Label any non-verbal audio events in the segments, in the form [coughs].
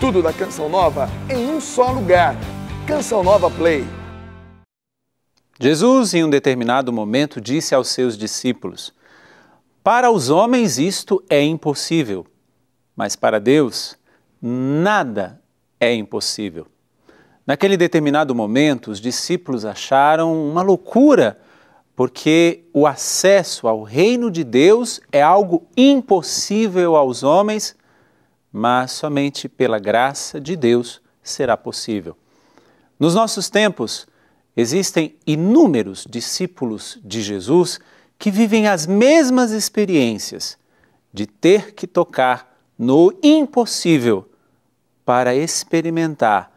Tudo da Canção Nova em um só lugar. Canção Nova Play. Jesus, em um determinado momento, disse aos seus discípulos: Para os homens isto é impossível, mas para Deus nada é impossível. Naquele determinado momento, os discípulos acharam uma loucura, porque o acesso ao reino de Deus é algo impossível aos homens mas somente pela graça de Deus será possível. Nos nossos tempos, existem inúmeros discípulos de Jesus que vivem as mesmas experiências de ter que tocar no impossível para experimentar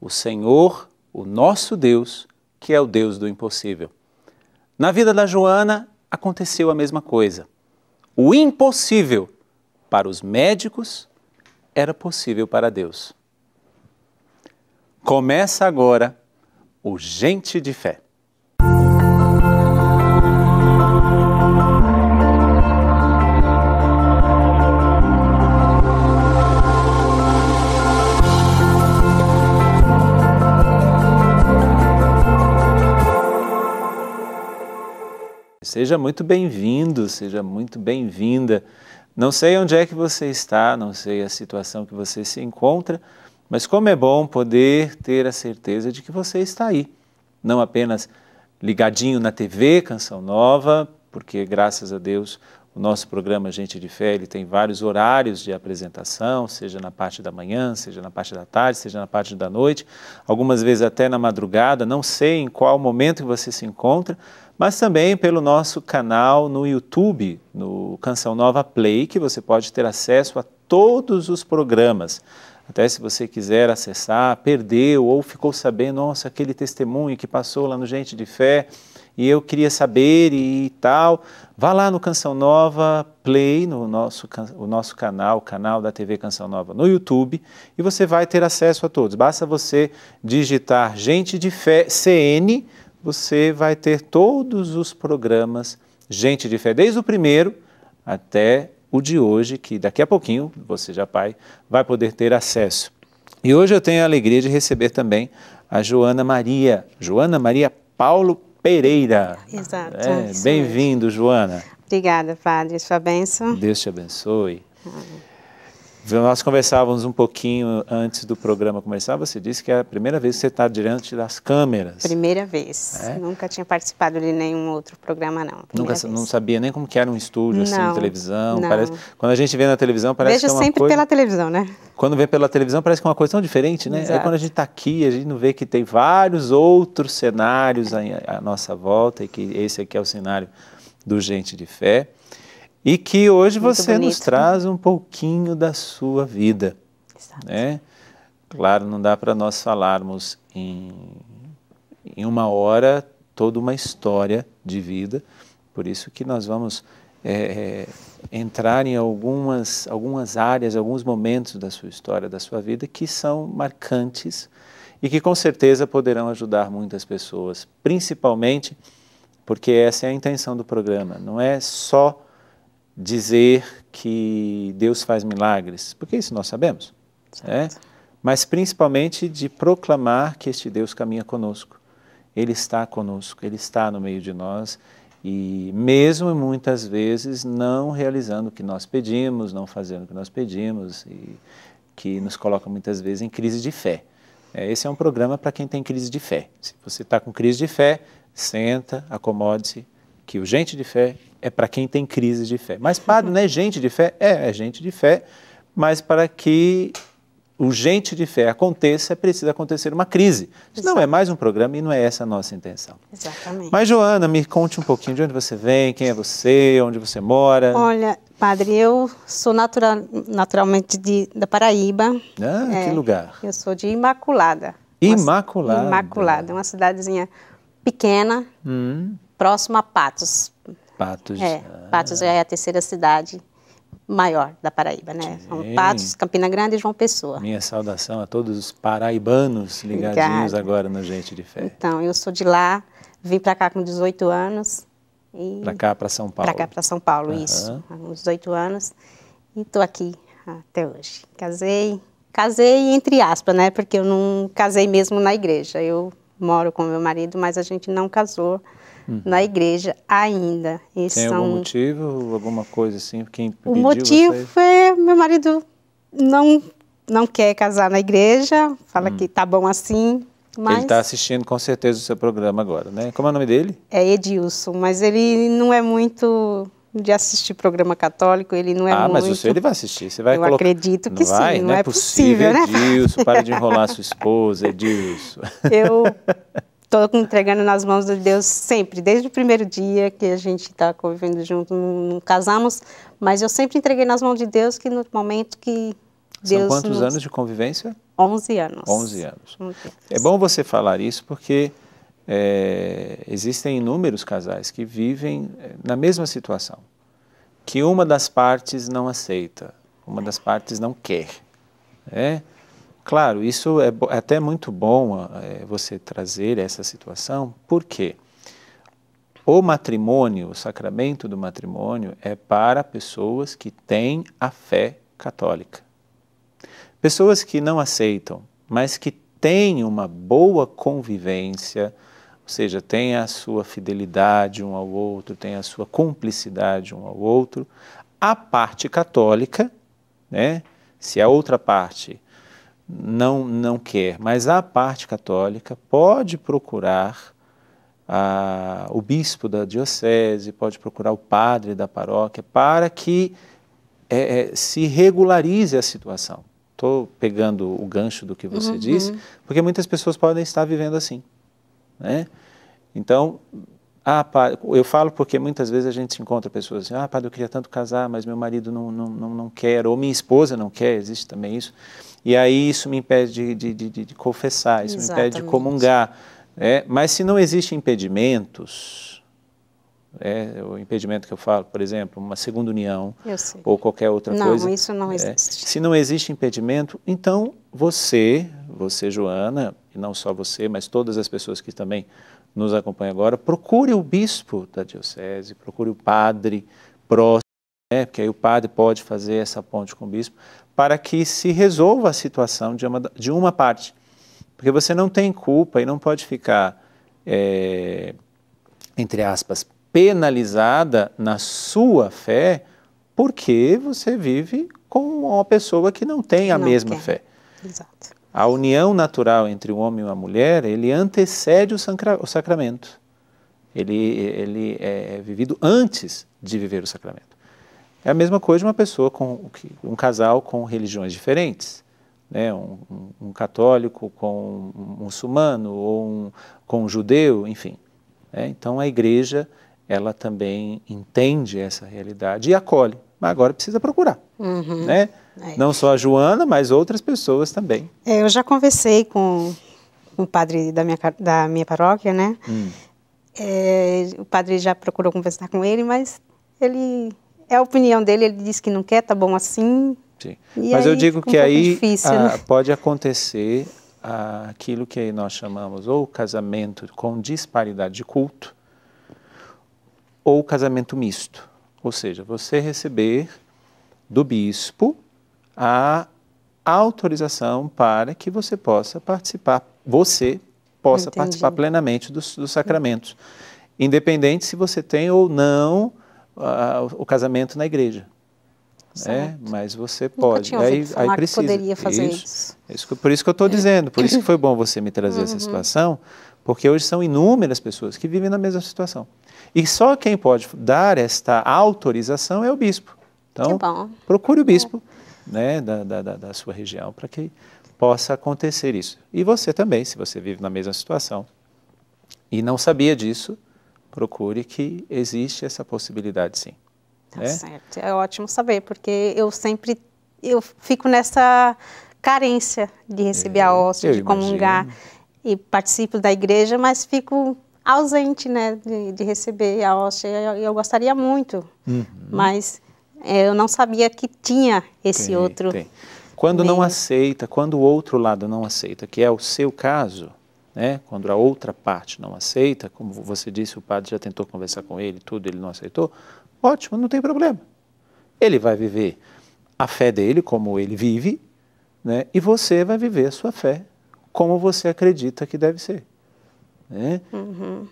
o Senhor, o nosso Deus, que é o Deus do impossível. Na vida da Joana aconteceu a mesma coisa. O impossível para os médicos era possível para Deus. Começa agora o Gente de Fé. Seja muito bem-vindo, seja muito bem-vinda. Não sei onde é que você está, não sei a situação que você se encontra, mas como é bom poder ter a certeza de que você está aí, não apenas ligadinho na TV Canção Nova, porque graças a Deus o nosso programa Gente de Fé ele tem vários horários de apresentação, seja na parte da manhã, seja na parte da tarde, seja na parte da noite, algumas vezes até na madrugada, não sei em qual momento você se encontra, mas também pelo nosso canal no YouTube, no Canção Nova Play, que você pode ter acesso a todos os programas. Até se você quiser acessar, perdeu ou ficou sabendo, nossa, aquele testemunho que passou lá no Gente de Fé, e eu queria saber e tal. Vá lá no Canção Nova Play, no nosso, o nosso canal, o canal da TV Canção Nova no YouTube, e você vai ter acesso a todos. Basta você digitar Gente de Fé CN, você vai ter todos os programas Gente de Fé, desde o primeiro até o de hoje, que daqui a pouquinho você já pai vai poder ter acesso. E hoje eu tenho a alegria de receber também a Joana Maria, Joana Maria Paulo Pereira. Exato. É, Bem-vindo, Joana. Obrigada, Padre. Sua bênção. Deus te abençoe. Amém. Nós conversávamos um pouquinho antes do programa começar. Você disse que é a primeira vez que você está diante das câmeras. Primeira vez. É? Nunca tinha participado de nenhum outro programa, não. Nunca vez. não sabia nem como que era um estúdio, assim, não, assim, televisão. Não. Parece, quando a gente vê na televisão, parece Vejo que é uma sempre pela televisão, né? Quando vê pela televisão, parece que é uma coisa tão diferente, né? Exato. Aí quando a gente está aqui, a gente não vê que tem vários outros cenários à, à nossa volta e que esse aqui é o cenário do Gente de Fé. E que hoje Muito você bonito, nos traz um pouquinho da sua vida. Exato. Né? Claro, não dá para nós falarmos em, em uma hora toda uma história de vida, por isso que nós vamos é, é, entrar em algumas, algumas áreas, alguns momentos da sua história, da sua vida, que são marcantes e que com certeza poderão ajudar muitas pessoas, principalmente porque essa é a intenção do programa, não é só dizer que Deus faz milagres, porque isso nós sabemos, né? mas principalmente de proclamar que este Deus caminha conosco. Ele está conosco, ele está no meio de nós e, mesmo muitas vezes, não realizando o que nós pedimos, não fazendo o que nós pedimos, e que nos coloca muitas vezes em crise de fé. É, esse é um programa para quem tem crise de fé. Se você está com crise de fé, senta, acomode-se, que o gente de fé é para quem tem crise de fé. Mas padre não é gente de fé? É, é gente de fé, mas para que o gente de fé aconteça, precisa acontecer uma crise. Não é mais um programa e não é essa a nossa intenção. Exatamente. Mas, Joana, me conte um pouquinho de onde você vem, quem é você, onde você mora. Olha, padre, eu sou natural, naturalmente de, da Paraíba. Ah, é, que lugar? Eu sou de Imaculada. Imaculada. Imaculada, uma cidadezinha pequena, hum próximo a Patos. Patos. É, ah. Patos é a terceira cidade maior da Paraíba, né? São Patos, Campina Grande e João Pessoa. Minha saudação a todos os paraibanos ligadinhos Obrigada. agora no Gente de Fé. Então, eu sou de lá, vim para cá com 18 anos. Para cá, para São Paulo. Para cá, para São Paulo, isso. Com uns 18 anos. E estou aqui até hoje. Casei, casei entre aspas, né? Porque eu não casei mesmo na igreja. Eu moro com meu marido, mas a gente não casou hum. na igreja ainda. Tem são... algum motivo, alguma coisa assim? Quem o motivo é meu marido não, não quer casar na igreja, fala hum. que tá bom assim, mas... Ele está assistindo com certeza o seu programa agora, né? Como é o nome dele? É Edilson, mas ele não é muito de assistir programa católico, ele não é ah, muito... Ah, mas o senhor ele vai assistir, você vai Eu colocar... acredito que não sim, vai? não, não é, é possível, possível, né? Edilson, para de enrolar sua esposa, Edilson. [laughs] Eu Estou entregando nas mãos de Deus sempre, desde o primeiro dia que a gente está convivendo junto, não, não, casamos, mas eu sempre entreguei nas mãos de Deus que no momento que Deus São quantos nos... anos de convivência? 11 anos. 11 anos. É bom você falar isso porque é, existem inúmeros casais que vivem é, na mesma situação, que uma das partes não aceita, uma das partes não quer, né? Claro, isso é, é até muito bom é, você trazer essa situação, porque o matrimônio, o sacramento do matrimônio, é para pessoas que têm a fé católica. Pessoas que não aceitam, mas que têm uma boa convivência, ou seja, têm a sua fidelidade um ao outro, têm a sua cumplicidade um ao outro, a parte católica, né? se a outra parte não, não quer, mas a parte católica pode procurar a, o bispo da diocese, pode procurar o padre da paróquia, para que é, é se regularize a situação. Estou pegando o gancho do que você uhum. disse, uhum. porque muitas pessoas podem estar vivendo assim. Né? Então, ah, padre, eu falo porque muitas vezes a gente encontra pessoas assim, ah, padre, eu queria tanto casar, mas meu marido não, não, não, não quer, ou minha esposa não quer, existe também isso. E aí isso me impede de, de, de, de confessar, isso Exatamente. me impede de comungar. É, mas se não existem impedimentos, é, o impedimento que eu falo, por exemplo, uma segunda união ou qualquer outra não, coisa. Não, isso não né? existe. se não existe impedimento, então você, você Joana, e não só você, mas todas as pessoas que também nos acompanha agora, procure o bispo da diocese, procure o padre próximo, né, porque aí o padre pode fazer essa ponte com o bispo, para que se resolva a situação de uma, de uma parte. Porque você não tem culpa e não pode ficar, é, entre aspas, penalizada na sua fé, porque você vive com uma pessoa que não tem a não mesma quer. fé. Exato a união natural entre o homem e a mulher, ele antecede o, sacra, o sacramento. Ele, ele é, é vivido antes de viver o sacramento. É a mesma coisa de uma pessoa com um casal com religiões diferentes, né? um, um, católico com um muçulmano ou um, com um judeu, enfim. Né? Então a igreja ela também entende essa realidade e acolhe, mas agora precisa procurar, uhum. né? É. Não só a Joana, mas outras pessoas também. É, eu já conversei com o padre da minha, da minha paróquia, né? Hum. É, o padre já procurou conversar com ele, mas ele é a opinião dele, ele diz que não quer, tá bom assim. Sim. Mas eu digo que um aí difícil, a, ah, né? pode acontecer a, aquilo que nós chamamos ou casamento com disparidade de culto ou casamento misto. Ou seja, você receber do bispo a autorização para que você possa participar, você possa Entendi. participar plenamente dos, dos sacramentos, independente se você tem ou não uh, o casamento na igreja. Né? Mas você pode. aí, aí precisa. poderia fazer isso. isso. É isso por isso que eu estou dizendo, por isso que foi bom você me trazer uhum. essa situação, porque hoje são inúmeras pessoas que vivem na mesma situação. E só quem pode dar esta autorização é o bispo. Então, procure o bispo. É né, da, da, da sua região para que possa acontecer isso. E você também, se você vive na mesma situação e não sabia disso, procure que existe essa possibilidade sim. Tá né? certo, é ótimo saber, porque eu sempre eu fico nessa carência de receber é, a hóstia, de comungar imagino. e participo da igreja, mas fico ausente, né, de, de receber a hóstia. Eu, eu gostaria muito, uhum. mas é, eu não sabia que tinha esse tem, outro. Tem. Quando meio. não aceita, quando o outro lado não aceita, que é o seu caso, né? quando a outra parte não aceita, como você disse, o padre já tentou conversar com ele, tudo, ele não aceitou, ótimo, não tem problema. Ele vai viver a fé dele como ele vive, né? e você vai viver a sua fé como você acredita que deve ser. Né? Uhum.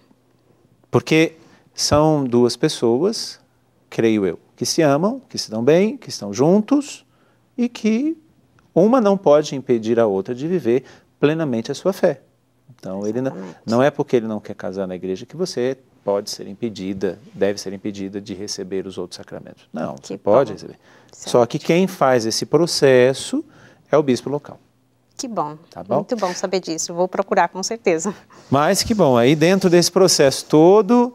Porque são duas pessoas, creio eu, que se amam, que se dão bem, que estão juntos e que uma não pode impedir a outra de viver plenamente a sua fé. Então, ele não, não é porque ele não quer casar na igreja que você pode ser impedida, deve ser impedida de receber os outros sacramentos. Não, que você pode receber. Certo. Só que quem faz esse processo é o bispo local. Que bom. Tá bom. Muito bom saber disso. Vou procurar com certeza. Mas que bom. Aí dentro desse processo todo,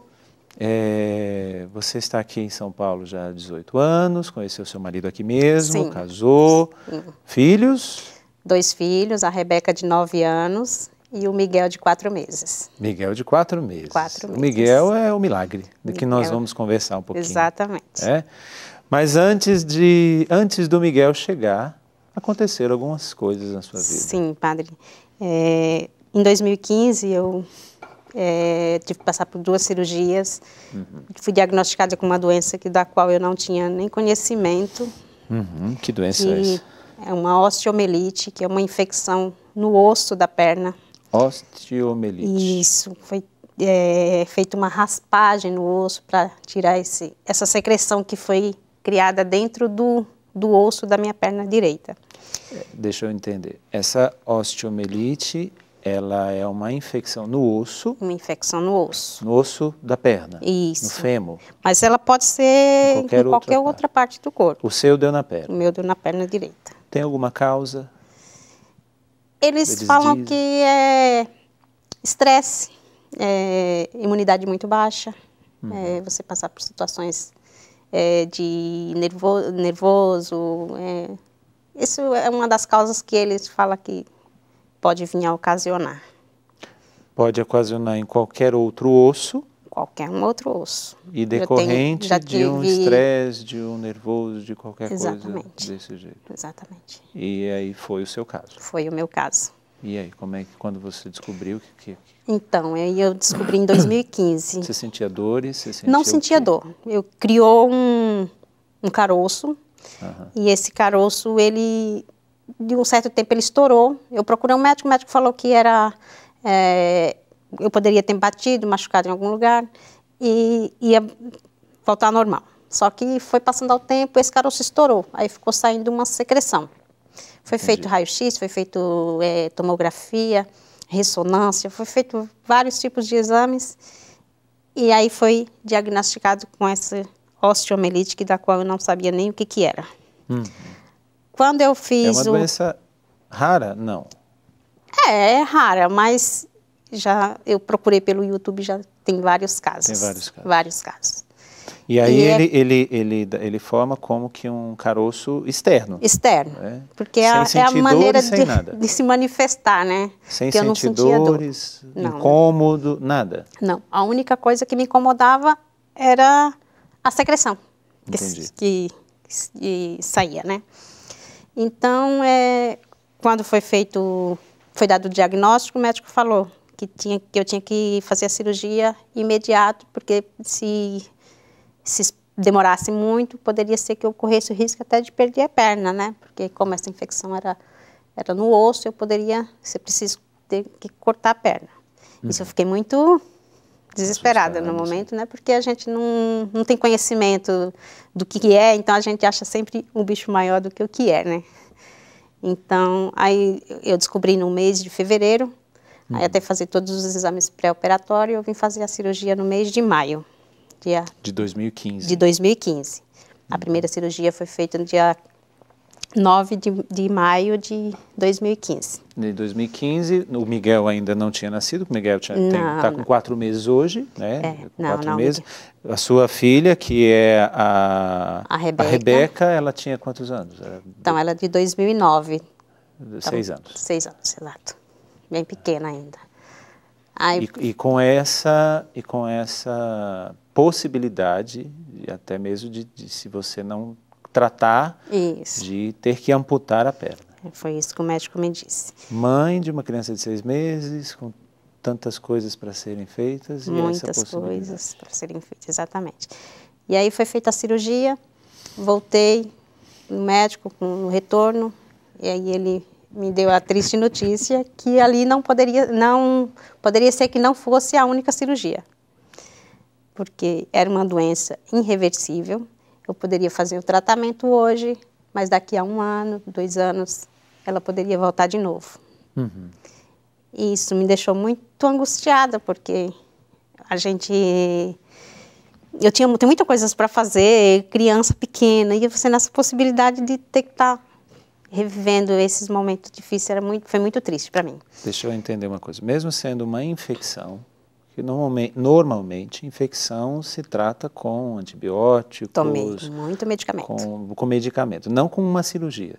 é, você está aqui em São Paulo já há 18 anos, conheceu seu marido aqui mesmo, Sim. casou. Sim. Filhos? Dois filhos, a Rebeca de 9 anos e o Miguel de 4 meses. Miguel de 4 meses. Quatro meses. O Miguel é o milagre de que nós vamos conversar um pouquinho. Exatamente. É? Mas antes, de, antes do Miguel chegar, aconteceram algumas coisas na sua vida. Sim, padre. É, em 2015 eu é, tive que passar por duas cirurgias. Uhum. Fui diagnosticada com uma doença que, da qual eu não tinha nem conhecimento. Uhum. Que doença é essa? É uma osteomelite, que é uma infecção no osso da perna. Osteomelite. Isso. Foi é, feita uma raspagem no osso para tirar esse, essa secreção que foi criada dentro do, do osso da minha perna direita. É, deixa eu entender. Essa osteomelite ela é uma infecção no osso. Uma infecção no osso. No osso da perna. Isso. No fêmur. Mas ela pode ser em qualquer, em qualquer outra, parte. outra, parte. do corpo. O seu deu na perna. O meu deu na perna direita. Tem alguma causa? Eles, Eles falam dizem. que é estresse, é imunidade muito baixa, hum. é você passar por situações é, de nervo, nervoso. É. isso é uma das causas que eles falam que pode vir a ocasionar? Pode ocasionar em qualquer outro osso. Qualquer um outro osso. E decorrente tenho, tive... de um estresse, de um nervoso, de qualquer Exatamente. coisa desse jeito. Exatamente. E aí foi o seu caso? Foi o meu caso. E aí, como é que quando você descobriu que, que... Então, eu descobri em 2015. [coughs] Você sentia dores? Você sentia Não sentia dor. Eu criou um, um caroço. Uhum. E esse caroço, ele de um certo tempo ele estourou. Eu procurei um médico, o médico falou que era é, eu poderia ter batido, machucado em algum lugar e ia voltar ao normal. Só que foi passando ao tempo, esse caroço estourou, aí ficou saindo uma secreção. Foi Entendi. feito raio-x, foi feito é, tomografia, ressonância, foi feito vários tipos de exames e aí foi diagnosticado com essa osteomielite da qual eu não sabia nem o que que era. Hum. Quando eu fiz. É uma o... doença rara? Não. É, é rara, mas já eu procurei pelo YouTube, já tem vários casos. Tem vários casos. Vários casos. E aí e é ele, é... ele, ele, ele forma como que um caroço externo. Externo. Né? Porque é, é, a maneira de, de, se manifestar, né? Sem que sentir dores, dor. incômodo, nada. Não, a única coisa que me incomodava era a secreção que, que, que, saía, né? Então, é, quando foi feito, foi dado o diagnóstico, o médico falou que, tinha, que eu tinha que fazer a cirurgia imediato, porque se, se demorasse muito, poderia ser que eu corresse o risco até de perder a perna, né? Porque como essa infecção era, era no osso, eu poderia, se preciso, ter que cortar a perna. Uhum. Isso eu uhum. fiquei muito Tá desesperada no momento, né? Porque a gente não, não tem conhecimento do que, que é, então a gente acha sempre um bicho maior do que o que é, né? Então, aí eu descobri no mês de fevereiro, hum. aí até fazer todos os exames pré-operatórios, eu vim fazer a cirurgia no mês de maio. Dia de 2015. De 2015. Hum. A uhum. primeira cirurgia foi feita no dia 9 de, de maio de 2015. De 2015, o Miguel ainda não tinha nascido, o Miguel está com quatro meses hoje, né? É, não, quatro não, meses. Miguel. A sua filha, que é a, a, Rebeca. a Rebeca, ela tinha quantos anos? Era... Então, ela é de 2009. Então, seis então, anos. Seis anos, exato. Bem pequena ainda. Aí... E, e, com essa, e com essa possibilidade, até mesmo de, de se você não tratar isso. de ter que amputar a perna. Foi isso que o médico me disse. Mãe de uma criança de seis meses, com tantas coisas para serem feitas. Muitas coisas para serem feitas, exatamente. E aí foi feita a cirurgia, voltei no médico com o retorno, e aí ele me deu a triste notícia que ali não poderia, não poderia ser que não fosse a única cirurgia, porque era uma doença irreversível eu poderia fazer o tratamento hoje, mas daqui a um ano, dois anos, ela poderia voltar de novo. Uhum. E isso me deixou muito angustiada, porque a gente. Eu tinha tem muitas coisas para fazer, criança pequena, e você nessa possibilidade de ter que estar tá revivendo esses momentos difíceis era muito, foi muito triste para mim. Deixa eu entender uma coisa. Mesmo sendo uma infecção, porque normalmente, normalmente infecção se trata com antibióticos. Tomei muito medicamento. Com, com medicamento, não com uma cirurgia.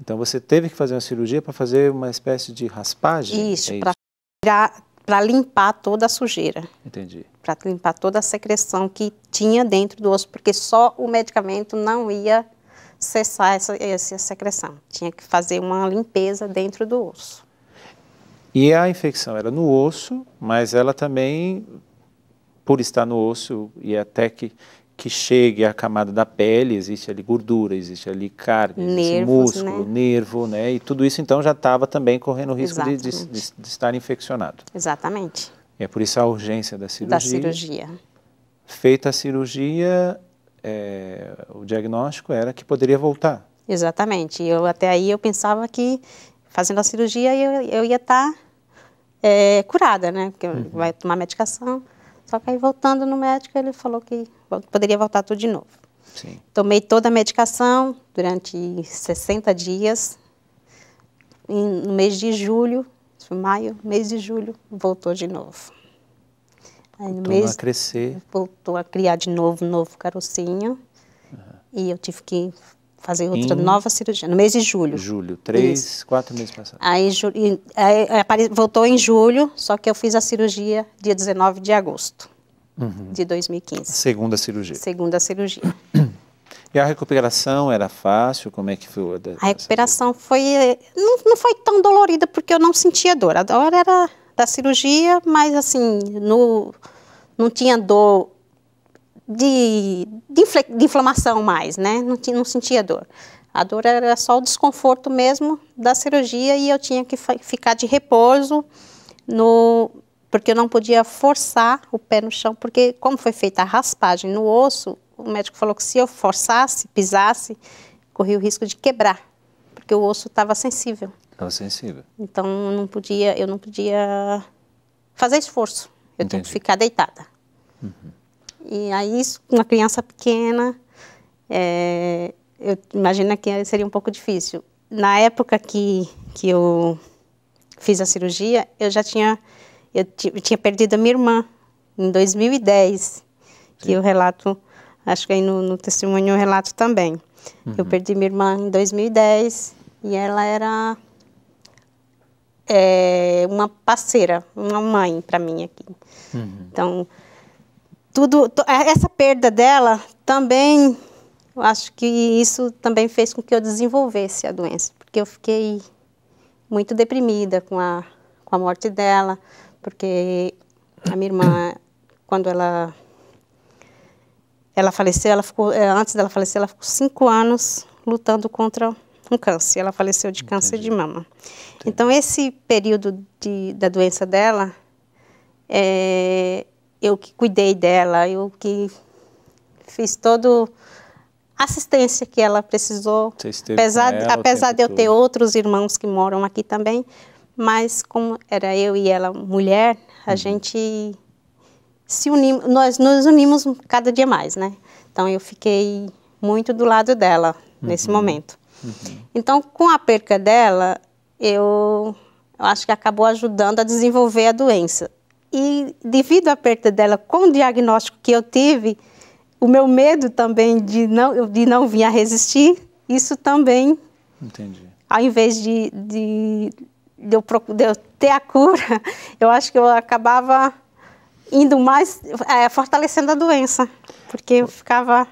Então você teve que fazer uma cirurgia para fazer uma espécie de raspagem? É isso, é para para limpar toda a sujeira. Entendi. Para limpar toda a secreção que tinha dentro do osso, porque só o medicamento não ia cessar essa, essa secreção. Tinha que fazer uma limpeza dentro do osso. E a infecção era no osso, mas ela também, por estar no osso e até que, que chegue à camada da pele, existe ali gordura, existe ali carne, Nervos, né? músculo, né? nervo, né? E tudo isso então já estava também correndo o risco de, de, de, de, estar infeccionado. Exatamente. E é por isso a urgência da cirurgia. Da cirurgia. Feita a cirurgia, é, o diagnóstico era que poderia voltar. Exatamente. Eu até aí eu pensava que fazendo a cirurgia eu, eu ia estar tá é, curada, né? Porque uhum. vai tomar medicação. Só que aí voltando no médico, ele falou que poderia voltar tudo de novo. Sim. Tomei toda a medicação durante 60 dias. E no mês de julho, maio, mês de julho, voltou de novo. Aí, voltou mês, a crescer. Voltou a criar de novo um novo carocinho. Uhum. E eu tive que fazer outra em... nova cirurgia, no mês de julho. Julho, três, Isso. quatro meses passados. Aí, aí, voltou em julho, só que eu fiz a cirurgia dia 19 de agosto uhum. de 2015. Segunda cirurgia. Segunda cirurgia. [clears throat] E a recuperação era fácil? Como é que foi? A, a recuperação foi não, não foi tão dolorida porque eu não sentia dor. A dor era da cirurgia, mas assim no não tinha dor de, de, de inflamação mais, né? Não, não sentia dor. A dor era só o desconforto mesmo da cirurgia e eu tinha que ficar de repouso no porque eu não podia forçar o pé no chão, porque como foi feita a raspagem no osso, o médico falou que se eu forçasse, pisasse, corria o risco de quebrar, porque o osso estava sensível. Estava sensível. Então não podia, eu não podia fazer esforço. Eu Entendi. tinha que ficar deitada. Uhum. E aí, isso, uma criança pequena, é, eu imagino que seria um pouco difícil. Na época que, que eu fiz a cirurgia, eu já tinha, eu tinha perdido a minha irmã, em 2010, que eu relato, acho que aí no, no testemunho eu relato também. Uhum. Eu perdi minha irmã em 2010 e ela era é, uma parceira, uma mãe para mim aqui. Uhum. Então, tudo é, essa perda dela também acho que isso também fez com que eu desenvolvesse a doença, porque eu fiquei muito deprimida com a, com a morte dela, porque a minha irmã, [coughs] quando ela, ela faleceu, ela ficou, é, antes dela falecer, ela ficou cinco anos lutando contra um câncer. Ela faleceu de câncer Entendi. de mama. Entendi. Então, esse período de, da doença dela, é, eu que cuidei dela, eu que fiz a assistência que ela precisou. apesar ela apesar de eu todo. ter outros irmãos que moram aqui também, mas como era eu e ela mulher, a uhum. gente se unimos, nós nos unimos cada dia mais, né? Então eu fiquei muito do lado dela uhum. nesse momento. Uhum. Então com a perca dela, eu, eu acho que acabou ajudando a desenvolver a doença. E devido à perda dela, com o diagnóstico que eu tive, o meu medo também de não, de não vir a resistir, isso também. Entendi. Ao invés de, de, de, eu, de eu ter a cura, [laughs] eu acho que eu acabava indo mais, é, fortalecendo a doença, porque eu ficava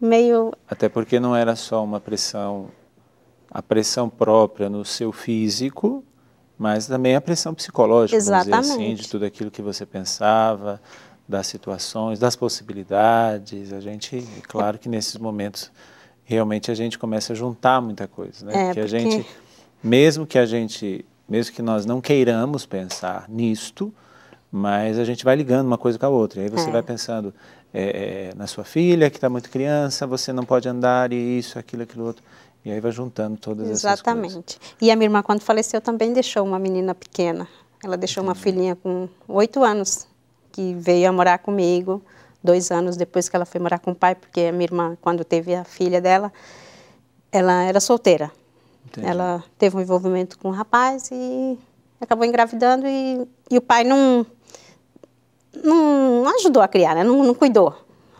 meio. Até porque não era só uma pressão, a pressão própria no seu físico, mas também a pressão psicológica, Exatamente. Assim, de tudo aquilo que você pensava, das situações, das possibilidades. A gente, claro que nesses momentos realmente a gente começa a juntar muita coisa, né? É, porque, a gente, mesmo que a gente, mesmo que nós não queiramos pensar nisto, mas a gente vai ligando uma coisa com a outra. E aí você é. vai pensando é, é na sua filha que está muito criança, você não pode andar e isso, aquilo, aquilo outro. E aí vai juntando todas Exatamente. essas coisas. E a minha irmã, quando faleceu, também deixou uma menina pequena. Ela deixou Entendi. uma filhinha com oito anos, que veio a morar comigo dois anos depois que ela foi morar com o pai, porque a minha irmã, quando teve a filha dela, ela era solteira. Entendi. Ela teve um envolvimento com um rapaz e acabou engravidando e, e o pai não, não ajudou a criar, né? não, não cuidou,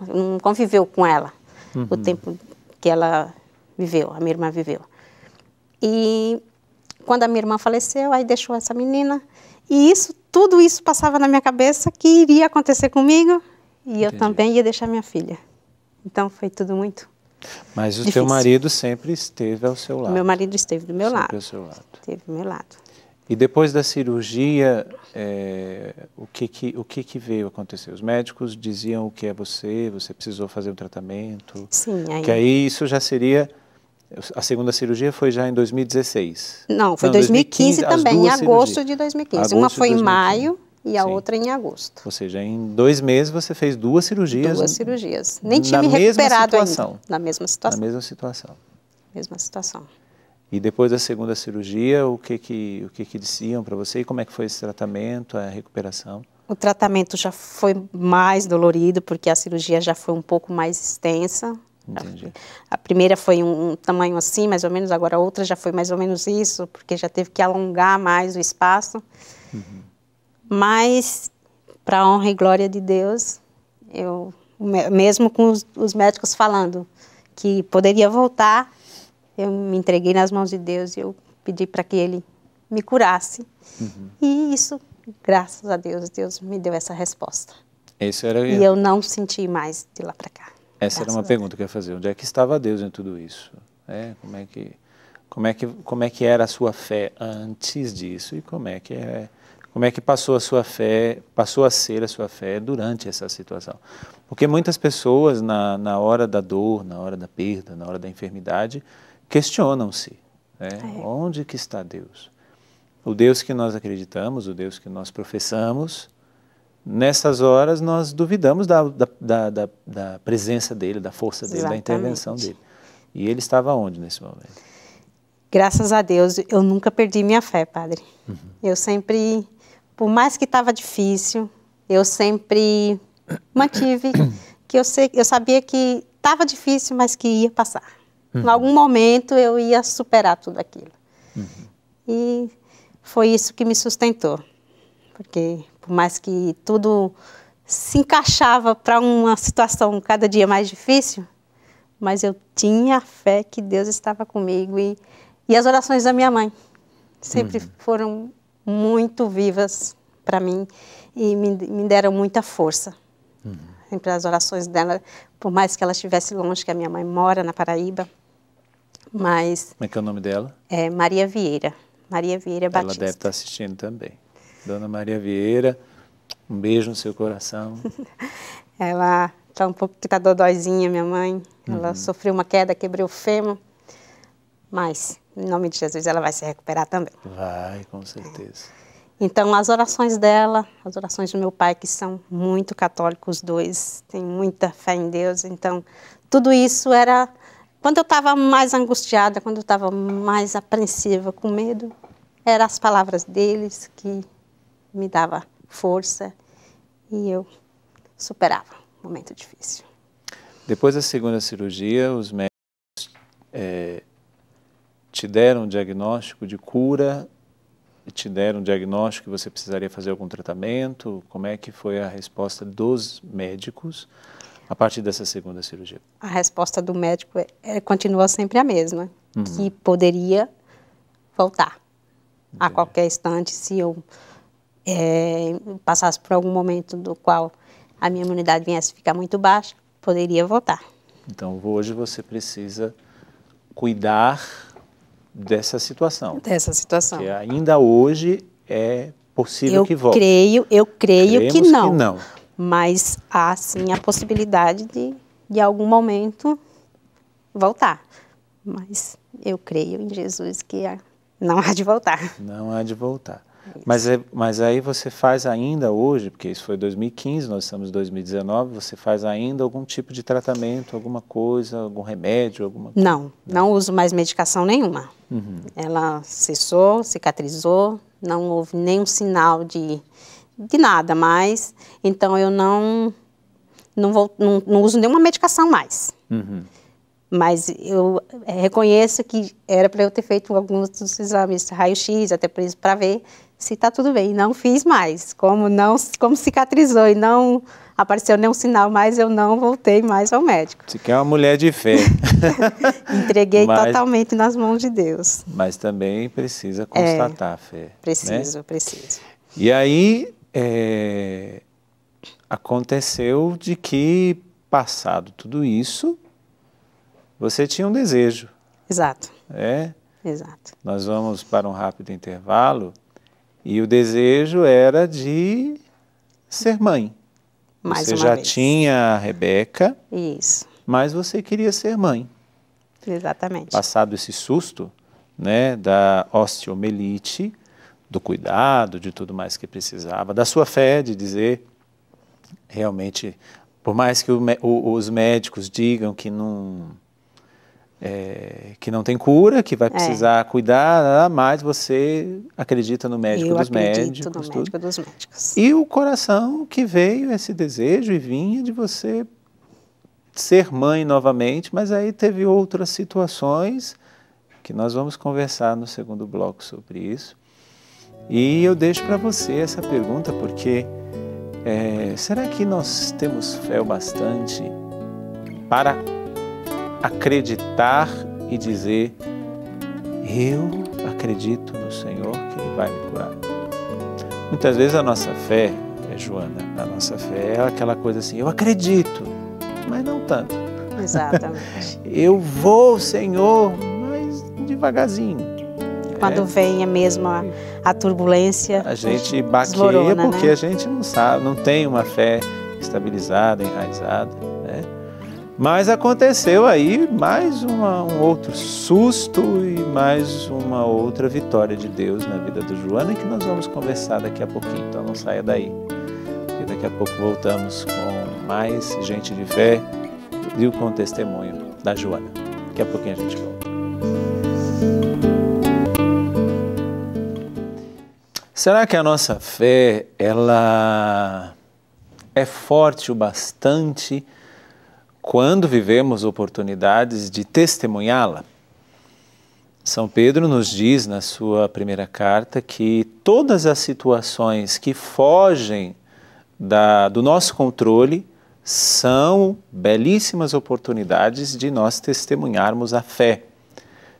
não conviveu com ela uhum. o tempo que ela viveu, a minha irmã viveu. E quando a minha irmã faleceu, aí deixou essa menina. E isso, tudo isso passava na minha cabeça que iria acontecer comigo e Entendi. eu também ia deixar minha filha. Então foi tudo muito. Mas o difícil. teu marido sempre esteve ao seu lado. Meu marido esteve do meu sempre lado. Ao seu lado. Esteve do meu lado. E depois da cirurgia, é, o que que o que que veio acontecer? Os médicos diziam o que é você, você precisou fazer um tratamento. Sim, aí. Que aí isso já seria a segunda cirurgia foi já em 2016. Não, foi Não, 2015, 2015 também, em agosto cirurgias. de 2015. Agosto Uma foi em maio e a Sim. outra em agosto. Ou seja, em dois meses você fez duas cirurgias. Duas cirurgias. Nem me recuperado situação, ainda. Na mesma situação. Na mesma situação. Mesma situação. E depois da segunda cirurgia, o que que, o que, que diziam para você e como é que foi esse tratamento, a recuperação? O tratamento já foi mais dolorido, porque a cirurgia já foi um pouco mais extensa, Tá. Entendi. A primeira foi um, tamanho assim, mais ou menos, agora a outra já foi mais ou menos isso, porque já teve que alongar mais o espaço. Uhum. Mas, para a honra e glória de Deus, eu, mesmo com os, os, médicos falando que poderia voltar, eu me entreguei nas mãos de Deus e eu pedi para que Ele me curasse. Uhum. E isso, graças a Deus, Deus me deu essa resposta. Isso era... E eu não senti mais de lá para cá. Essa era uma pergunta que eu ia fazer. Onde é que estava Deus em tudo isso? É, como, é que, como, é que, como é que era a sua fé antes disso e como é que é, como é que passou a sua fé, passou a ser a sua fé durante essa situação? Porque muitas pessoas na, na hora da dor, na hora da perda, na hora da enfermidade, questionam-se, né? é. onde que está Deus? O Deus que nós acreditamos, o Deus que nós professamos, nessas horas nós duvidamos da, da, da, da presença dele, da força dele, Exatamente. da intervenção dele. E ele estava onde nesse momento? Graças a Deus, eu nunca perdi minha fé, padre. Uhum. Eu sempre, por mais que estava difícil, eu sempre mantive que eu, sei, eu sabia que estava difícil, mas que ia passar. Uhum. Em algum momento eu ia superar tudo aquilo. Uhum. E foi isso que me sustentou. Porque por mais que tudo se encaixava para uma situação cada dia mais difícil, mas eu tinha fé que Deus estava comigo e, e as orações da minha mãe sempre uhum. foram muito vivas para mim e me, me, deram muita força. Uhum. Sempre as orações dela, por mais que ela estivesse longe, que a minha mãe mora na Paraíba, mas... Como é que é o nome dela? É Maria Vieira. Maria Vieira Batista. Ela deve estar tá assistindo também. Dona Maria Vieira, um beijo no seu coração. [laughs] Ela está um pouco que tá dodóizinha, minha mãe. Ela uhum. sofreu uma queda, quebrou o fêmur. Mas, em nome de Jesus, ela vai se recuperar também. Vai, com certeza. É. Então, as orações dela, as orações do meu pai, que são muito católicos, os dois, têm muita fé em Deus. Então, tudo isso era. Quando eu estava mais angustiada, quando eu estava mais apreensiva, com medo, eram as palavras deles que me dava força e eu superava o momento difícil. Depois da segunda cirurgia, os médicos é, te deram um diagnóstico de cura, te deram um diagnóstico que você precisaria fazer algum tratamento. Como é que foi a resposta dos médicos a partir dessa segunda cirurgia? A resposta do médico é, é continua sempre a mesma, uhum. que poderia voltar Entendi. a qualquer instante se eu é, passasse por algum momento do qual a minha imunidade viesse ficar muito baixa, poderia voltar. Então hoje você precisa cuidar dessa situação. Dessa situação. Que ainda hoje é possível eu que volte. Creio, eu creio que não, que não. Mas há sim a possibilidade de, de algum momento, voltar. Mas eu creio em Jesus que não há de voltar. Não há de voltar. Mas, é, mas aí você faz ainda hoje, porque isso foi 2015, nós estamos em 2019, você faz ainda algum tipo de tratamento, alguma coisa, algum remédio, alguma coisa? Não, não uso mais medicação nenhuma. Uhum. Ela cessou, cicatrizou, não houve nenhum sinal de, de nada mais. Então eu não não, vou, não, não uso nenhuma medicação mais. Uhum. Mas eu é, reconheço que era para eu ter feito alguns dos exames raio-x, até para ver se está tudo bem. Não fiz mais. Como não, como cicatrizou e não apareceu nenhum sinal mais, eu não voltei mais ao médico. Você quer é uma mulher de fé. [laughs] Entreguei mas, totalmente nas mãos de Deus. Mas também precisa é, constatar é, a fé. Né? Preciso, né? preciso. E aí é, aconteceu de que, passado tudo isso, você tinha um desejo. Exato. É? Exato. Nós vamos para um rápido intervalo. E o desejo era de ser mãe. Mais você já vez. tinha a Rebeca. Isso. Mas você queria ser mãe. Exatamente. Passado esse susto, né, da osteomelite, do cuidado, de tudo mais que precisava, da sua fé de dizer realmente, por mais que o, o, os médicos digam que não é, que não tem cura, que vai é. precisar é. cuidar, né, mas você acredita no médico Eu dos médicos. No tudo. médico dos médicos. E o coração que veio esse desejo e vinha de você ser mãe novamente, mas aí teve outras situações que nós vamos conversar no segundo bloco sobre isso. E eu deixo para você essa pergunta, porque é, será que nós temos fé o bastante para acreditar e dizer: Eu acredito no Senhor que Ele vai me curar. Muitas vezes a nossa fé, é Joana, a nossa fé é aquela coisa assim: Eu acredito, mas não tanto. Exatamente. [laughs] eu vou, Senhor, mas devagarzinho quando é. vem mesmo a, a, turbulência. A gente baqueia né? porque né? a gente não sabe, não tem uma fé estabilizada, enraizada. Mas aconteceu aí mais uma, um outro susto e mais uma outra vitória de Deus na vida do Joana, que nós vamos conversar daqui a pouquinho. Então não saia daí. E daqui a pouco voltamos com mais gente de fé e com o testemunho da Joana. Daqui a pouquinho a gente volta. Será que a nossa fé ela é forte o bastante quando vivemos oportunidades de testemunhá-la. São Pedro nos diz na sua primeira carta que todas as situações que fogem da, do nosso controle são belíssimas oportunidades de nós testemunharmos a fé,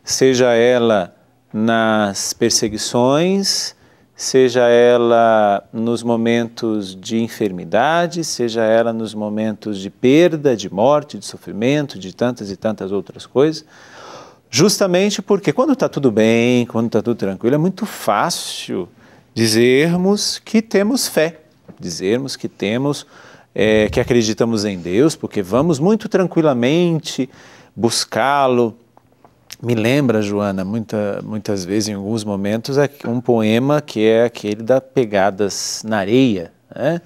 seja ela nas perseguições, seja ela nos momentos de enfermidade, seja ela nos momentos de perda, de morte, de sofrimento, de tantas e tantas outras coisas. Justamente porque quando está tudo bem, quando está tudo tranquilo, é muito fácil dizermos que temos fé, dizermos que temos, é, que acreditamos em Deus, porque vamos muito tranquilamente buscá-lo, me lembra, Joana, muita, muitas vezes, em alguns momentos, é um poema que é aquele da Pegadas na Areia. Né?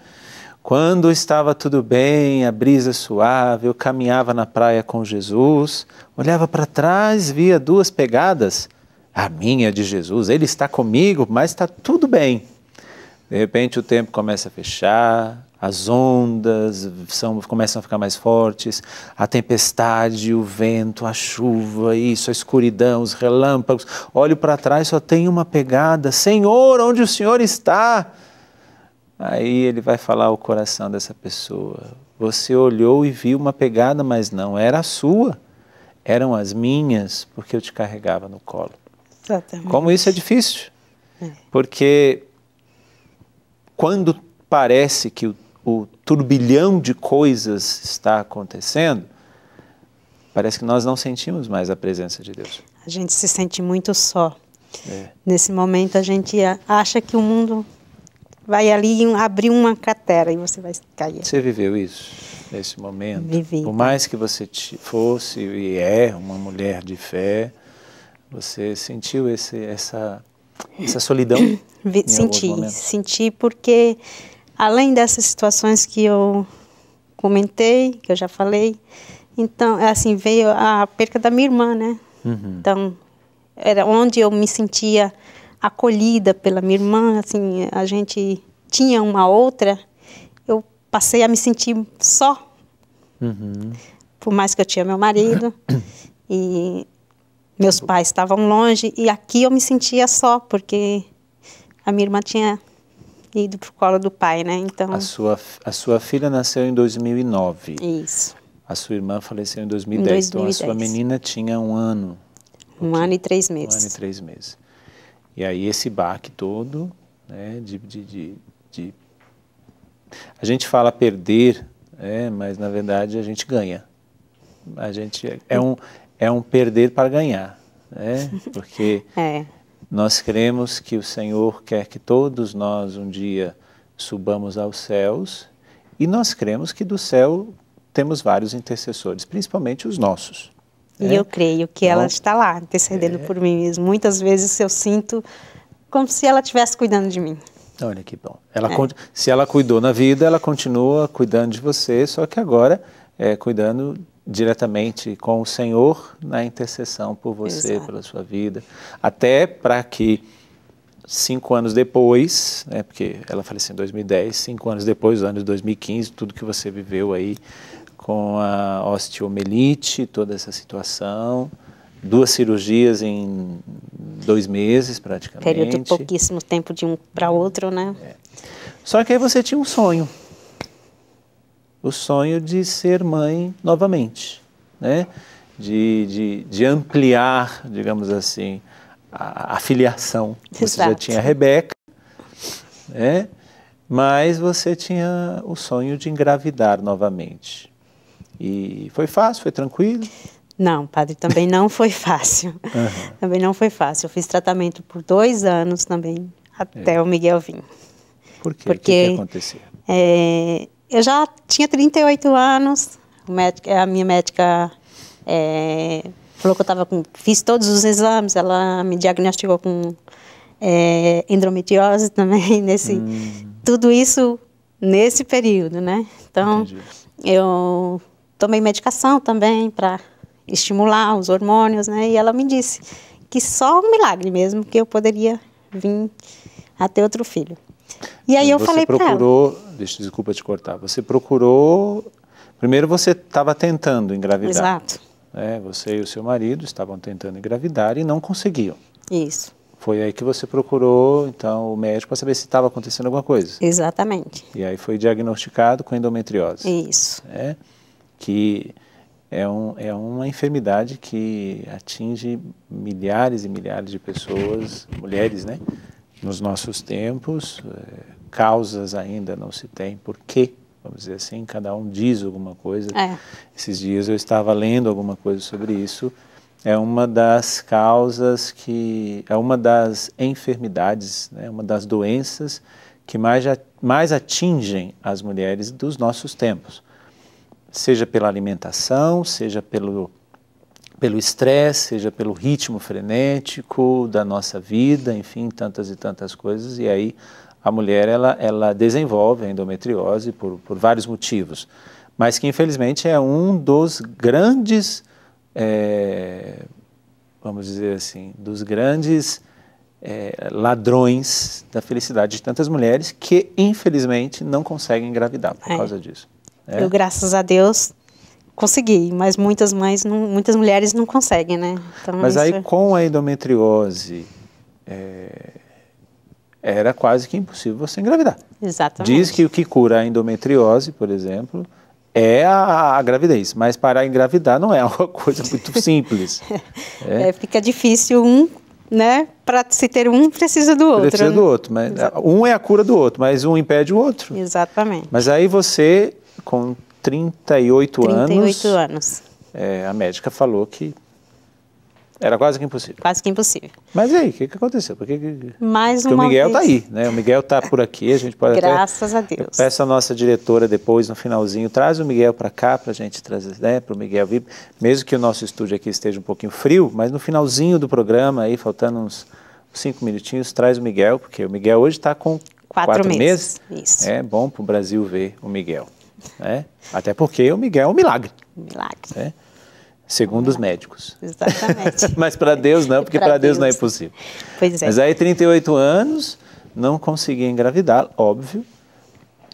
Quando estava tudo bem, a brisa suave, eu caminhava na praia com Jesus, olhava para trás, via duas pegadas. A minha de Jesus, ele está comigo, mas está tudo bem. De repente o tempo começa a fechar, as ondas são, começam a ficar mais fortes, a tempestade, o vento, a chuva, isso, a escuridão, os relâmpagos. Olho para trás, só tem uma pegada: Senhor, onde o Senhor está? Aí ele vai falar ao coração dessa pessoa: Você olhou e viu uma pegada, mas não era a sua, eram as minhas, porque eu te carregava no colo. Exatamente. Como isso é difícil. É. Porque quando parece que o o turbilhão de coisas está acontecendo, parece que nós não sentimos mais a presença de Deus. A gente se sente muito só. É. Nesse momento a gente acha que o mundo vai ali abrir uma cratera e você vai cair. Você viveu isso nesse momento? Vivi. Por mais que você fosse e é uma mulher de fé, você sentiu esse, essa, essa solidão? senti, senti porque além dessas situações que eu comentei, que eu já falei, então, assim, veio a perca da minha irmã, né? Uhum. Então, era onde eu me sentia acolhida pela minha irmã, assim, a gente tinha uma outra, eu passei a me sentir só. Uhum. Por mais que eu tinha meu marido e meus pais estavam longe, e aqui eu me sentia só, porque a minha irmã tinha para por colo do pai, né? Então. A sua, a sua filha nasceu em 2009. Isso. A sua irmã faleceu em 2010. Em 2010. Então a sua menina tinha um ano. Um ano e três meses. Um ano e três meses. E aí esse baque todo, né? de, de, de, de... a gente fala perder, é, mas na verdade a gente ganha. A gente é, é um é um perder para ganhar, né? Porque [laughs] é. Nós cremos que o Senhor quer que todos nós um dia subamos aos céus e nós cremos que do céu temos vários intercessores, principalmente os nossos. E é? eu creio que ela está lá intercedendo é... por mim mesmo. Muitas vezes eu sinto como se ela estivesse cuidando de mim. Olha que bom. Ela é. Se ela cuidou na vida, ela continua cuidando de você, só que agora é, cuidando diretamente com o Senhor na intercessão por você, Exato. pela sua vida, até para que cinco anos depois, né, porque ela faleceu em 2010, cinco anos depois, ano de 2015, tudo que você viveu aí com a osteomelite, toda essa situação, duas cirurgias em dois meses praticamente. Período de pouquíssimo tempo de um para outro, né? É. Só que aí você tinha um sonho o sonho de ser mãe novamente, né? de, de, de ampliar, digamos assim, a, a filiação. Exato. Você já tinha a Rebeca, né? mas você tinha o sonho de engravidar novamente. E foi fácil, foi tranquilo? Não, padre, também não foi [laughs] fácil. Uhum. Também não foi fácil. Eu fiz tratamento por dois anos também, até é. o Miguel vir. Por quê? Porque, o que, que aconteceu? É, eu já tinha 38 anos, médico, a minha médica é, falou que eu estava com. Fiz todos os exames, ela me diagnosticou com é, endometriose também, [laughs] nesse, hum. tudo isso nesse período, né? Então, Entendi. eu tomei medicação também para estimular os hormônios, né? E ela me disse que só um milagre mesmo que eu poderia vir a ter outro filho. E aí eu você falei para ela. Deixa, desculpa te cortar. Você procurou. Primeiro você estava tentando engravidar. Exato. É Você e o seu marido estavam tentando engravidar e não conseguiam. Isso. Foi aí que você procurou, então, o médico para saber se estava acontecendo alguma coisa. Exatamente. E aí foi diagnosticado com endometriose. Isso. É Que é, um, é uma enfermidade que atinge milhares e milhares de pessoas, mulheres, né? nos nossos tempos, eh, causas ainda não se tem, por quê? Vamos dizer assim, cada um diz alguma coisa. É. Esses dias eu estava lendo alguma coisa sobre isso. É uma das causas que. É uma das enfermidades, né, uma das doenças que mais, mais atingem as mulheres dos nossos tempos. Seja pela alimentação, seja pelo pelo estresse, seja pelo ritmo frenético da nossa vida, enfim, tantas e tantas coisas. E aí a mulher ela, ela desenvolve a endometriose por, por vários motivos, mas que infelizmente é um dos grandes, é, vamos dizer assim, dos grandes é, ladrões da felicidade de tantas mulheres que infelizmente não conseguem engravidar por é. causa disso. Né? Eu, graças a Deus, consegui, mas muitas mães, não, muitas mulheres não conseguem, né? Então, mas isso... aí é com a endometriose é, era quase que impossível você engravidar. Exatamente. Diz que o que cura a endometriose, por exemplo, é a, a gravidez, mas para engravidar não é [laughs] uma coisa muito simples. é. [laughs] É, fica difícil um né? Para se ter um, precisa do outro. Precisa do né? outro, mas um é a cura do outro, mas um impede o outro. Exatamente. Mas aí você, com 38, anos. 38 anos. É, a médica falou que era quase que impossível. Quase que impossível. Mas aí, o que, que aconteceu? Porque, Mais porque uma o Miguel está aí, né? O Miguel está por aqui, a gente pode Graças até, a Deus. Peço a nossa diretora depois, no finalzinho, traz o Miguel para cá, para a gente trazer, né, para o Miguel vir. Mesmo que o nosso estúdio aqui esteja um pouquinho frio, mas no finalzinho do programa, aí, faltando uns cinco minutinhos, traz o Miguel, porque o Miguel hoje está com quatro, quatro meses. meses. Isso. É bom para o Brasil ver o Miguel. Né? Até porque o Miguel é um milagre. Milagre. Né? Segundo os médicos. Exatamente. [laughs] Mas para Deus não, porque para Deus, Deus, não é impossível. Pois é. Mas aí, 38 anos, não consegui engravidar, óbvio,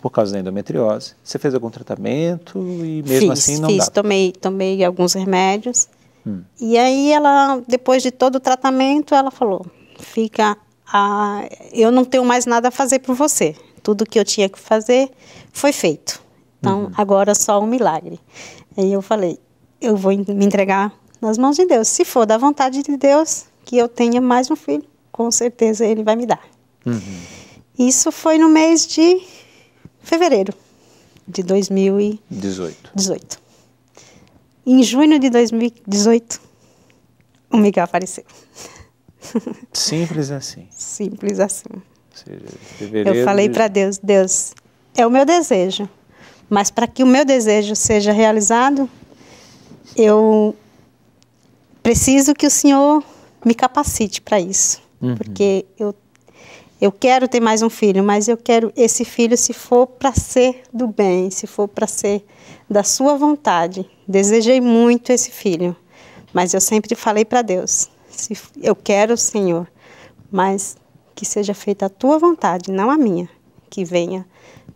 por causa da endometriose. Você fez algum tratamento e mesmo fiz, assim não fiz. dá? Fiz, tomei, tomei alguns remédios. Hum. E aí ela, depois de todo o tratamento, ela falou, fica, eu não tenho mais nada a fazer por você. Tudo que eu tinha que fazer foi feito. Então, uhum. agora só um milagre. Aí eu falei, eu vou me entregar nas mãos de Deus. Se for da vontade de Deus que eu tenha mais um filho, com certeza Ele vai me dar. Uhum. Isso foi no mês de fevereiro de 2018. 18. Em junho de 2018, o Miguel apareceu. [laughs] Simples assim. Simples assim. Seja, eu falei para Deus, Deus, é o meu desejo mas para que o meu desejo seja realizado, eu preciso que o Senhor me capacite para isso. Uhum. Porque eu, eu quero ter mais um filho, mas eu quero esse filho se for para ser do bem, se for para ser da sua vontade. Desejei muito esse filho, mas eu sempre falei para Deus: se, eu quero o Senhor, mas que seja feita a tua vontade, não a minha. Que venha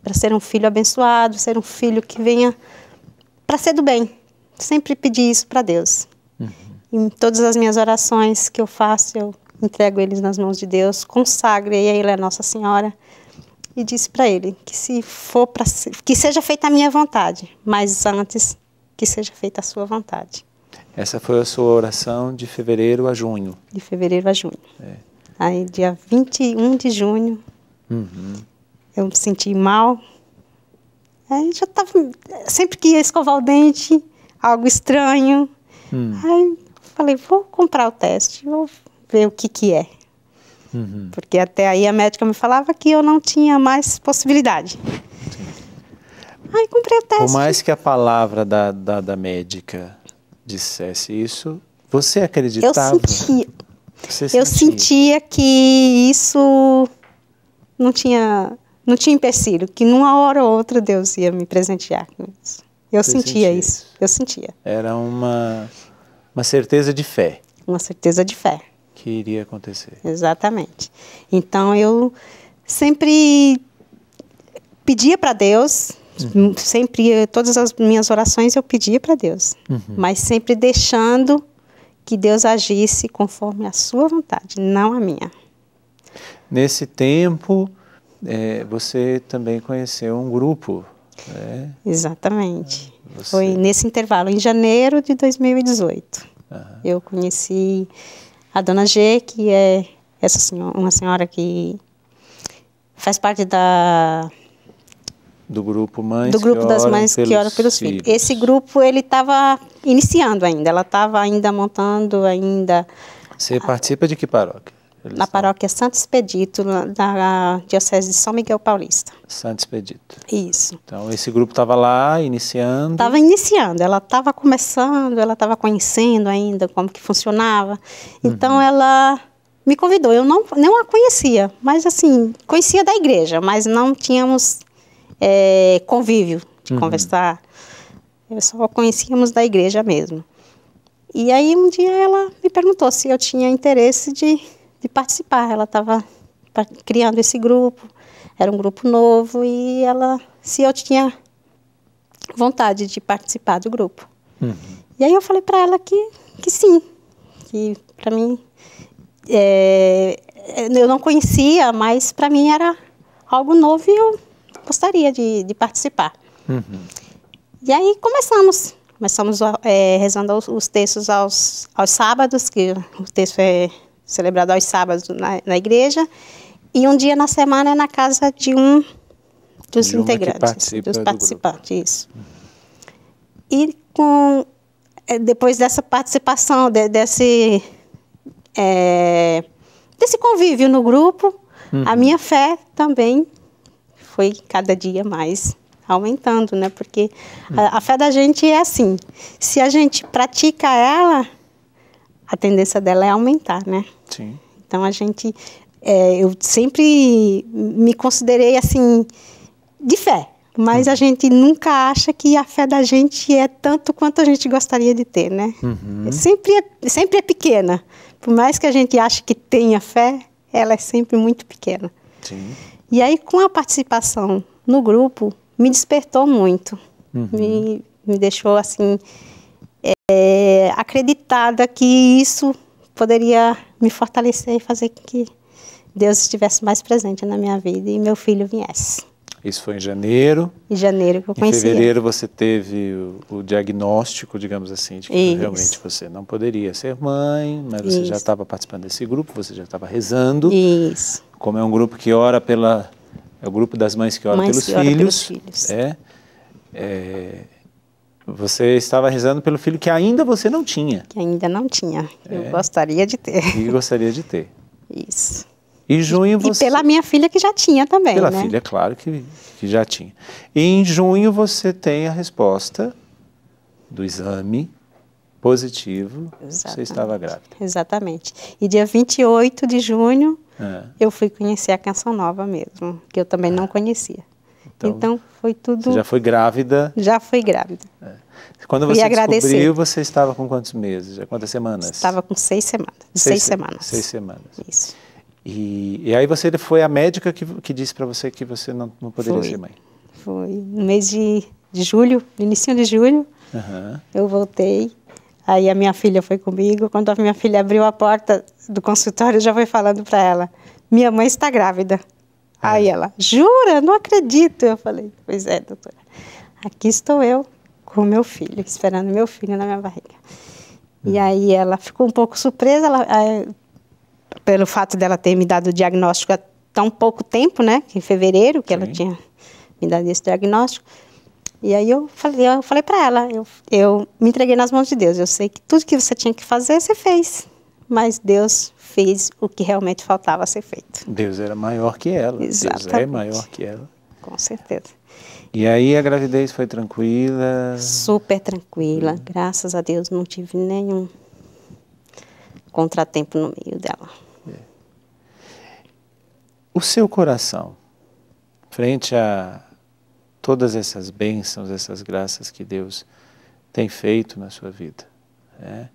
para ser um filho abençoado, ser um filho que venha para ser do bem. Sempre pedi isso para Deus. Uhum. Em todas as minhas orações que eu faço, eu entrego eles nas mãos de Deus, consagrei a Ele a Nossa Senhora e disse para Ele que se for para que seja feita a minha vontade, mas antes que seja feita a Sua vontade. Essa foi a sua oração de fevereiro a junho. De fevereiro a junho. É. Aí, dia 21 de junho, uhum eu me senti mal. Aí já tava. Sempre que ia escovar o dente, algo estranho. Hum. Aí falei, vou comprar o teste, vou ver o que que é. Uhum. Porque até aí a médica me falava que eu não tinha mais possibilidade. Aí comprei o teste. Por mais que a palavra da, da, da médica dissesse isso, você acreditava? Eu sentia. Você sentia. Eu sentia que isso não tinha não tinha empecilho, que numa hora ou outra Deus ia me presentear com isso. Eu Você sentia, isso. isso, eu sentia. Era uma, uma certeza de fé. Uma certeza de fé. Que iria acontecer. Exatamente. Então eu sempre pedia para Deus, uhum. sempre, todas as minhas orações eu pedia para Deus, uhum. mas sempre deixando que Deus agisse conforme a sua vontade, não a minha. Nesse tempo, é, você também conheceu um grupo. Né? Exatamente. É, você... Foi nesse intervalo, em janeiro de 2018. Eu conheci a dona G, que é essa senhora, uma senhora que faz parte da do grupo mães do grupo das mães que oram pelos filhos. filhos. Esse grupo ele estava iniciando ainda, ela estava ainda montando ainda. Você a... participa de que paróquia? Eles na paróquia Santo Expedito, da Diocese de São Miguel Paulista. Santo Expedito. Isso. Então, esse grupo estava lá, iniciando? Estava iniciando, ela estava começando, ela estava conhecendo ainda como que funcionava. Então, uhum. ela me convidou, eu não, não a conhecia, mas assim, conhecia da igreja, mas não tínhamos é, convívio de uhum. conversar, eu só conhecíamos da igreja mesmo. E aí, um dia ela me perguntou se eu tinha interesse de de participar. Ela estava criando esse grupo, era um grupo novo e ela, se eu tinha vontade de participar do grupo. Uhum. E aí eu falei para ela que, que sim, que para mim é, eu não conhecia, mas para mim era algo novo e eu gostaria de, de participar. Uhum. E aí começamos. Começamos é, rezando os, textos aos, aos sábados, que o texto é celebrado aos sábados na, na igreja, e um dia na semana é na casa de um dos de integrantes, participa dos participantes. Do e com eh, depois dessa participação, de, desse, é, desse convívio no grupo, uhum. a minha fé também foi cada dia mais aumentando, né? Porque a, uhum. a fé da gente é assim: se a gente pratica ela, a tendência dela é aumentar, né? Sim. Então a gente, é, eu sempre me considerei assim de fé, mas uhum. a gente nunca acha que a fé da gente é tanto quanto a gente gostaria de ter, né? Uhum. Sempre, é, sempre é pequena, por mais que a gente ache que tenha fé, ela é sempre muito pequena. Sim. E aí com a participação no grupo me despertou muito, uhum. me, me deixou assim é, acreditada que isso poderia me fortalecer e fazer com que Deus estivesse mais presente na minha vida e meu filho viesse. Isso foi em janeiro. Em janeiro que eu conheci. Em fevereiro você teve o, o diagnóstico, digamos assim, de que Isso. realmente você não poderia ser mãe, mas você Isso. já estava participando desse grupo, você já estava rezando. Isso. Como é um grupo que ora pela. É o grupo das mães que ora, mães pelos, que filhos, ora pelos filhos. É, é, você estava rezando pelo filho que ainda você não tinha. Que ainda não tinha. É. Eu gostaria de ter. E gostaria de ter. Isso. E junho você... E pela minha filha que já tinha também, Pela né? filha, claro que, que já tinha. E em junho você tem a resposta do exame positivo, Exatamente. você estava grávida. Exatamente. E dia 28 de junho, é. eu fui conhecer a Canção Nova mesmo, que eu também é. não conhecia. Então, então foi tudo. Você já foi grávida? Já foi grávida. É. Quando você descobriu, você estava com quantos meses? Já é, quantas semanas? Estava com seis semanas. Seis, seis semanas. Seis semanas. Isso. E, e, aí você foi a médica que, que disse para você que você não, não poderia foi, ser mãe. Foi no mês de, de julho, no início de julho, uhum. eu voltei. Aí a minha filha foi comigo. Quando a minha filha abriu a porta do consultório, eu já fui falando para ela: minha mãe está grávida. É. Aí ela, jura? Não acredito. Eu falei, pois é, doutora. Aqui estou eu com meu filho, esperando meu filho na minha barriga. E hum. aí ela ficou um pouco surpresa ela, eh, pelo fato dela ter me dado o diagnóstico há tão pouco tempo, né? Em fevereiro que Sim. ela tinha me dado esse diagnóstico. E aí eu falei, eu falei para ela, eu, eu me entreguei nas mãos de Deus. Eu sei que tudo que você tinha que fazer, você fez mas Deus fez o que realmente faltava ser feito. Deus era maior que ela. Exatamente. Deus é maior que ela. Com certeza. E aí a gravidez foi tranquila? Super tranquila. Hum. Graças a Deus não tive nenhum contratempo no meio dela. É. O seu coração, frente a todas essas bênçãos, essas graças que Deus tem feito na sua vida, né?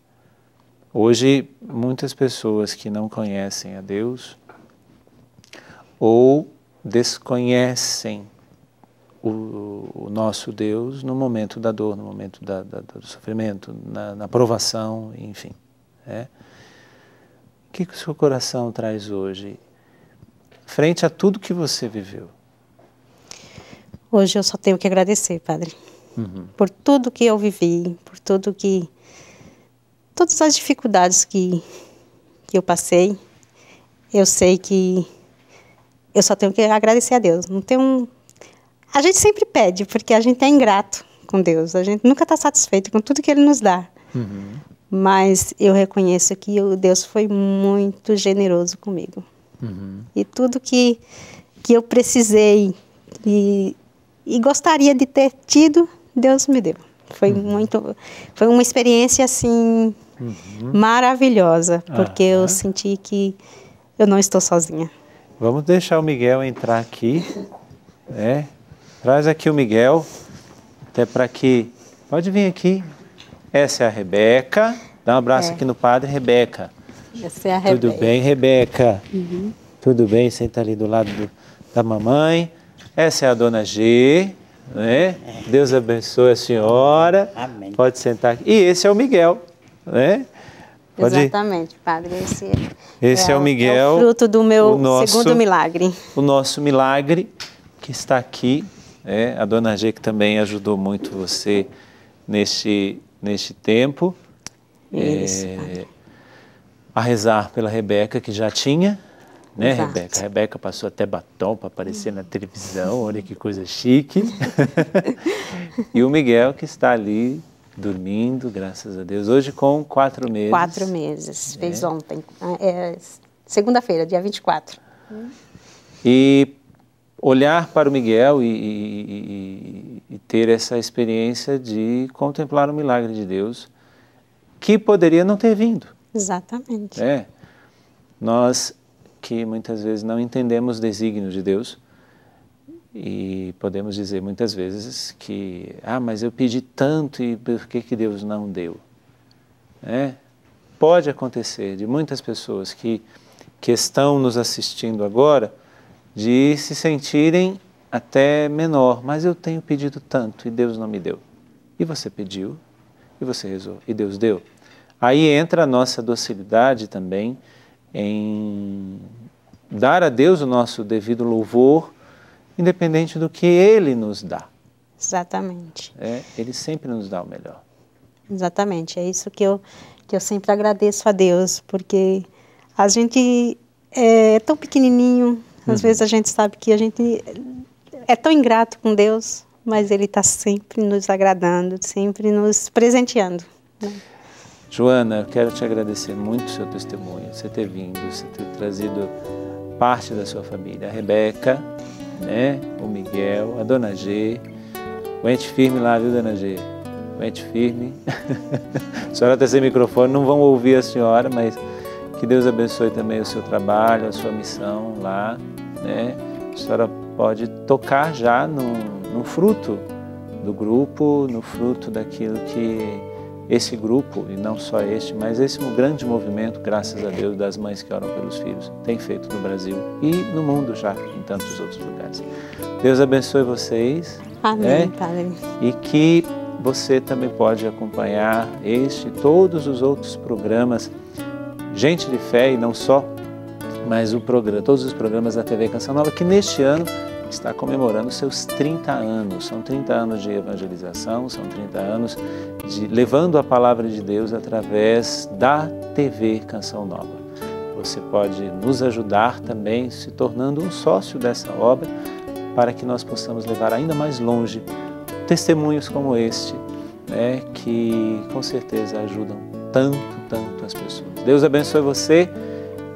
Hoje, muitas pessoas que não conhecem a Deus ou desconhecem o, o nosso Deus no momento da dor, no momento da, da, do sofrimento, na, na provação, enfim. Né? O que, que o seu coração traz hoje frente a tudo que você viveu? Hoje eu só tenho que agradecer, Padre, uhum. por tudo que eu vivi, por tudo que todas as dificuldades que, que eu passei, eu sei que eu só tenho que agradecer a Deus. Não tem um... A gente sempre pede, porque a gente é ingrato com Deus. A gente nunca está satisfeito com tudo que Ele nos dá. Uhum. Mas eu reconheço que o Deus foi muito generoso comigo. Uhum. E tudo que, que eu precisei e, e gostaria de ter tido, Deus me deu. Foi uhum. muito, foi uma experiência assim uhum. maravilhosa, porque eu senti que eu não estou sozinha. Vamos deixar o Miguel entrar aqui, né? Traz aqui o Miguel, até para que... Pode vir aqui. Essa é a Rebeca. Dá um abraço é. aqui no padre, Rebeca. Essa é a Rebeca. Tudo bem, Rebeca? Uhum. Tudo bem, senta ali do lado do, da mamãe. Essa é a dona G, né? É. Deus abençoe a senhora. Amém. Pode sentar aqui. E esse é o Miguel né? Pode Exatamente, padre. Esse, é, Esse é, é, o Miguel. É o fruto do meu nosso, segundo milagre. O nosso milagre, que está aqui. É. a dona G, que também ajudou muito você neste, neste tempo. Isso, é, a rezar pela Rebeca, que já tinha, né, Exato. Rebeca? A Rebeca passou até batom para aparecer na televisão, olha que coisa chique. [laughs] [laughs] e o Miguel, que está ali dormindo, graças a Deus. Hoje com quatro meses. Quatro meses, é. fez ontem. É, Segunda-feira, dia 24. E olhar para o Miguel e, e, e, e, ter essa experiência de contemplar o milagre de Deus que poderia não ter vindo. Exatamente. É. Nós que muitas vezes não entendemos o desígnio de Deus, e podemos dizer muitas vezes que, ah, mas eu pedi tanto e por que, que Deus não deu? É, pode acontecer de muitas pessoas que, que estão nos assistindo agora de se sentirem até menor, mas eu tenho pedido tanto e Deus não me deu. E você pediu, e você rezou, e Deus deu. Aí entra a nossa docilidade também em dar a Deus o nosso devido louvor independente do que Ele nos dá. Exatamente. É, ele sempre nos dá o melhor. Exatamente, é isso que eu, que eu sempre agradeço a Deus, porque a gente é tão pequenininho, às uhum. vezes a gente sabe que a gente é tão ingrato com Deus, mas Ele está sempre nos agradando, sempre nos presenteando. Né? Joana, eu quero te agradecer muito o seu testemunho, você ter vindo, você ter trazido parte da sua família, a Rebeca, né? O Miguel, a Dona G. Aguente firme lá, viu, Dona G? Aguente firme. [laughs] a senhora está sem microfone, não vão ouvir a senhora, mas que Deus abençoe também o seu trabalho, a sua missão lá, né? A senhora pode tocar já no, no fruto do grupo, no fruto daquilo que esse grupo, e não só este, mas esse grande movimento, graças a Deus, das mães que oram pelos filhos, tem feito no Brasil e no mundo já, em tantos outros lugares. Deus abençoe vocês. Né? Amém, né? Padre. E que você também pode acompanhar este e todos os outros programas Gente de Fé e não só, mas o programa, todos os programas da TV Canção Nova, que neste ano está comemorando seus 30 anos. São 30 anos de evangelização, são 30 anos de levando a palavra de Deus através da TV Canção Nova. Você pode nos ajudar também se tornando um sócio dessa obra para que nós possamos levar ainda mais longe testemunhos como este, né, que com certeza ajudam tanto, tanto as pessoas. Deus abençoe você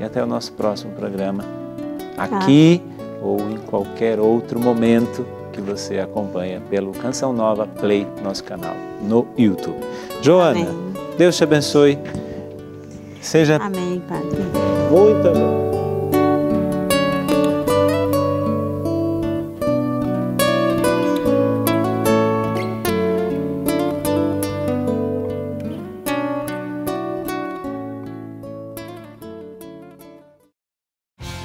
e até o nosso próximo programa. Tá. Aqui. Ah ou em qualquer outro momento que você acompanha pelo Canção Nova Play, nosso canal no YouTube. Joana, Amém. Deus te abençoe. Seja. Amém, Padre. Muito bom.